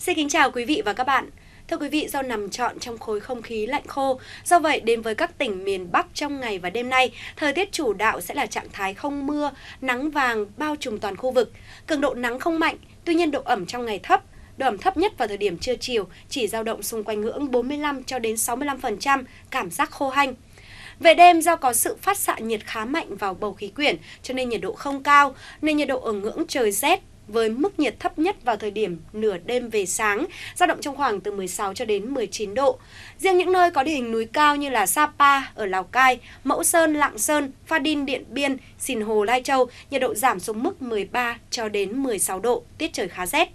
Xin kính chào quý vị và các bạn. Thưa quý vị, do nằm trọn trong khối không khí lạnh khô, do vậy đến với các tỉnh miền Bắc trong ngày và đêm nay, thời tiết chủ đạo sẽ là trạng thái không mưa, nắng vàng bao trùm toàn khu vực. Cường độ nắng không mạnh, tuy nhiên độ ẩm trong ngày thấp, độ ẩm thấp nhất vào thời điểm trưa chiều chỉ dao động xung quanh ngưỡng 45 cho đến 65%, cảm giác khô hanh. Về đêm do có sự phát xạ nhiệt khá mạnh vào bầu khí quyển cho nên nhiệt độ không cao, nên nhiệt độ ở ngưỡng trời rét với mức nhiệt thấp nhất vào thời điểm nửa đêm về sáng, dao động trong khoảng từ 16 cho đến 19 độ. Riêng những nơi có địa hình núi cao như là Sapa ở Lào Cai, Mẫu Sơn, Lạng Sơn, Pha Đin, Điện Biên, Sìn Hồ, Lai Châu, nhiệt độ giảm xuống mức 13 cho đến 16 độ, tiết trời khá rét.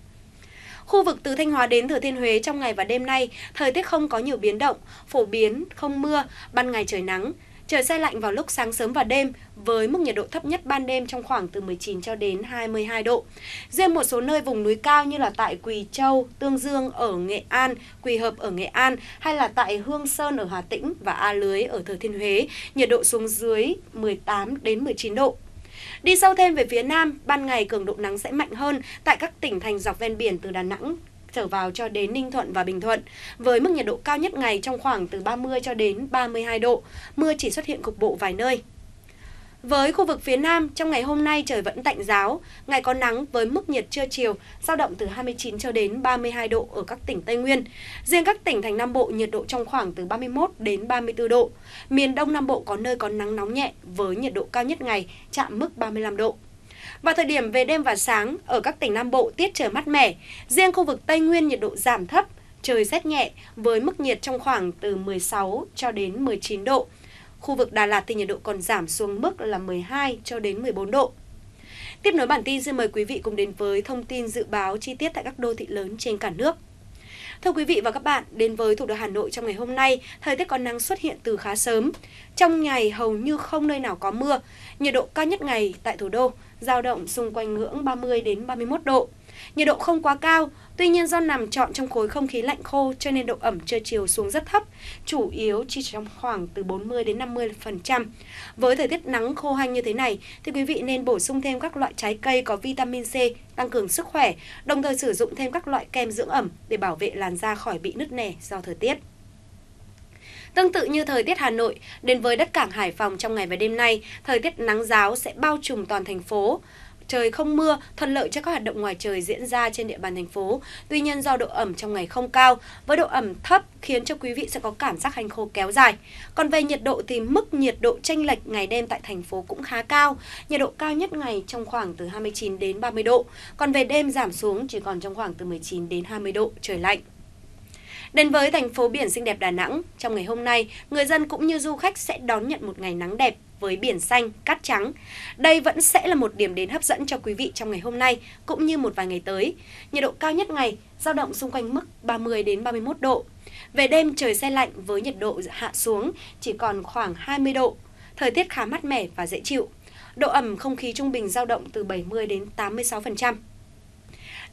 Khu vực từ Thanh Hóa đến Thừa Thiên Huế trong ngày và đêm nay, thời tiết không có nhiều biến động, phổ biến, không mưa, ban ngày trời nắng. Trời xe lạnh vào lúc sáng sớm và đêm với mức nhiệt độ thấp nhất ban đêm trong khoảng từ 19 cho đến 22 độ. Riêng một số nơi vùng núi cao như là tại Quỳ Châu, Tương Dương ở Nghệ An, Quỳ Hợp ở Nghệ An hay là tại Hương Sơn ở Hà Tĩnh và A Lưới ở Thừa Thiên Huế, nhiệt độ xuống dưới 18 đến 19 độ. Đi sâu thêm về phía Nam, ban ngày cường độ nắng sẽ mạnh hơn tại các tỉnh thành dọc ven biển từ Đà Nẵng trở vào cho đến Ninh Thuận và Bình Thuận, với mức nhiệt độ cao nhất ngày trong khoảng từ 30 cho đến 32 độ, mưa chỉ xuất hiện cục bộ vài nơi. Với khu vực phía Nam, trong ngày hôm nay trời vẫn tạnh giáo, ngày có nắng với mức nhiệt trưa chiều giao động từ 29 cho đến 32 độ ở các tỉnh Tây Nguyên. Riêng các tỉnh thành Nam Bộ nhiệt độ trong khoảng từ 31 đến 34 độ. Miền Đông Nam Bộ có nơi có nắng nóng nhẹ với nhiệt độ cao nhất ngày chạm mức 35 độ. Vào thời điểm về đêm và sáng, ở các tỉnh Nam Bộ tiết trời mát mẻ, riêng khu vực Tây Nguyên nhiệt độ giảm thấp, trời rét nhẹ với mức nhiệt trong khoảng từ 16 cho đến 19 độ. Khu vực Đà Lạt thì nhiệt độ còn giảm xuống mức là 12 cho đến 14 độ. Tiếp nối bản tin, xin mời quý vị cùng đến với thông tin dự báo chi tiết tại các đô thị lớn trên cả nước. Thưa quý vị và các bạn, đến với thủ đô Hà Nội trong ngày hôm nay, thời tiết có nắng xuất hiện từ khá sớm. Trong ngày hầu như không nơi nào có mưa, nhiệt độ cao nhất ngày tại thủ đô giao động xung quanh ngưỡng 30 đến 31 độ. Nhiệt độ không quá cao, tuy nhiên do nằm trọn trong khối không khí lạnh khô cho nên độ ẩm trưa chiều xuống rất thấp, chủ yếu chỉ trong khoảng từ 40 đến 50%. Với thời tiết nắng khô hanh như thế này thì quý vị nên bổ sung thêm các loại trái cây có vitamin C tăng cường sức khỏe, đồng thời sử dụng thêm các loại kem dưỡng ẩm để bảo vệ làn da khỏi bị nứt nẻ do thời tiết. Tương tự như thời tiết Hà Nội, đến với đất cảng Hải Phòng trong ngày và đêm nay, thời tiết nắng giáo sẽ bao trùm toàn thành phố trời không mưa, thuận lợi cho các hoạt động ngoài trời diễn ra trên địa bàn thành phố. Tuy nhiên do độ ẩm trong ngày không cao, với độ ẩm thấp khiến cho quý vị sẽ có cảm giác hành khô kéo dài. Còn về nhiệt độ thì mức nhiệt độ chênh lệch ngày đêm tại thành phố cũng khá cao. Nhiệt độ cao nhất ngày trong khoảng từ 29 đến 30 độ, còn về đêm giảm xuống chỉ còn trong khoảng từ 19 đến 20 độ, trời lạnh. Đến với thành phố biển xinh đẹp Đà Nẵng, trong ngày hôm nay, người dân cũng như du khách sẽ đón nhận một ngày nắng đẹp với biển xanh, cát trắng. Đây vẫn sẽ là một điểm đến hấp dẫn cho quý vị trong ngày hôm nay cũng như một vài ngày tới. Nhiệt độ cao nhất ngày dao động xung quanh mức 30 đến 31 độ. Về đêm trời xe lạnh với nhiệt độ hạ xuống chỉ còn khoảng 20 độ. Thời tiết khá mát mẻ và dễ chịu. Độ ẩm không khí trung bình dao động từ 70 đến 86%.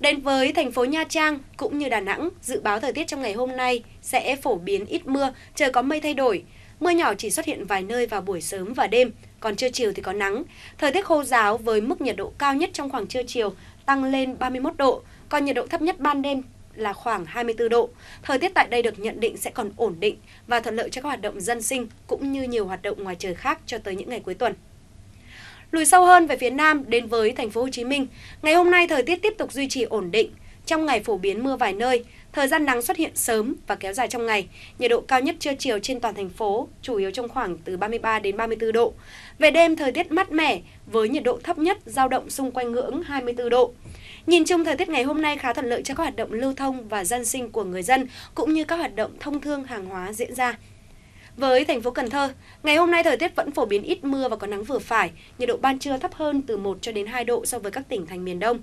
Đến với thành phố Nha Trang cũng như Đà Nẵng, dự báo thời tiết trong ngày hôm nay sẽ phổ biến ít mưa, trời có mây thay đổi. Mưa nhỏ chỉ xuất hiện vài nơi vào buổi sớm và đêm, còn trưa chiều thì có nắng. Thời tiết khô ráo với mức nhiệt độ cao nhất trong khoảng trưa chiều tăng lên 31 độ, còn nhiệt độ thấp nhất ban đêm là khoảng 24 độ. Thời tiết tại đây được nhận định sẽ còn ổn định và thuận lợi cho các hoạt động dân sinh cũng như nhiều hoạt động ngoài trời khác cho tới những ngày cuối tuần. Lùi sâu hơn về phía Nam đến với thành phố Hồ Chí Minh, ngày hôm nay thời tiết tiếp tục duy trì ổn định. Trong ngày phổ biến mưa vài nơi, thời gian nắng xuất hiện sớm và kéo dài trong ngày. Nhiệt độ cao nhất trưa chiều trên toàn thành phố chủ yếu trong khoảng từ 33 đến 34 độ. Về đêm thời tiết mát mẻ với nhiệt độ thấp nhất dao động xung quanh ngưỡng 24 độ. Nhìn chung thời tiết ngày hôm nay khá thuận lợi cho các hoạt động lưu thông và dân sinh của người dân cũng như các hoạt động thông thương hàng hóa diễn ra với thành phố Cần Thơ, ngày hôm nay thời tiết vẫn phổ biến ít mưa và có nắng vừa phải, nhiệt độ ban trưa thấp hơn từ 1 cho đến 2 độ so với các tỉnh thành miền Đông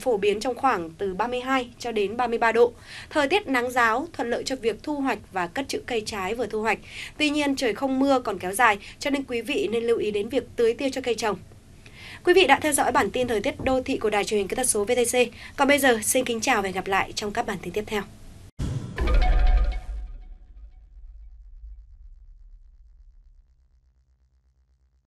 phổ biến trong khoảng từ 32 cho đến 33 độ. Thời tiết nắng giáo thuận lợi cho việc thu hoạch và cất trữ cây trái vừa thu hoạch. Tuy nhiên trời không mưa còn kéo dài cho nên quý vị nên lưu ý đến việc tưới tiêu cho cây trồng. Quý vị đã theo dõi bản tin thời tiết đô thị của Đài truyền hình kỹ thuật số VTC. Còn bây giờ xin kính chào và hẹn gặp lại trong các bản tin tiếp theo.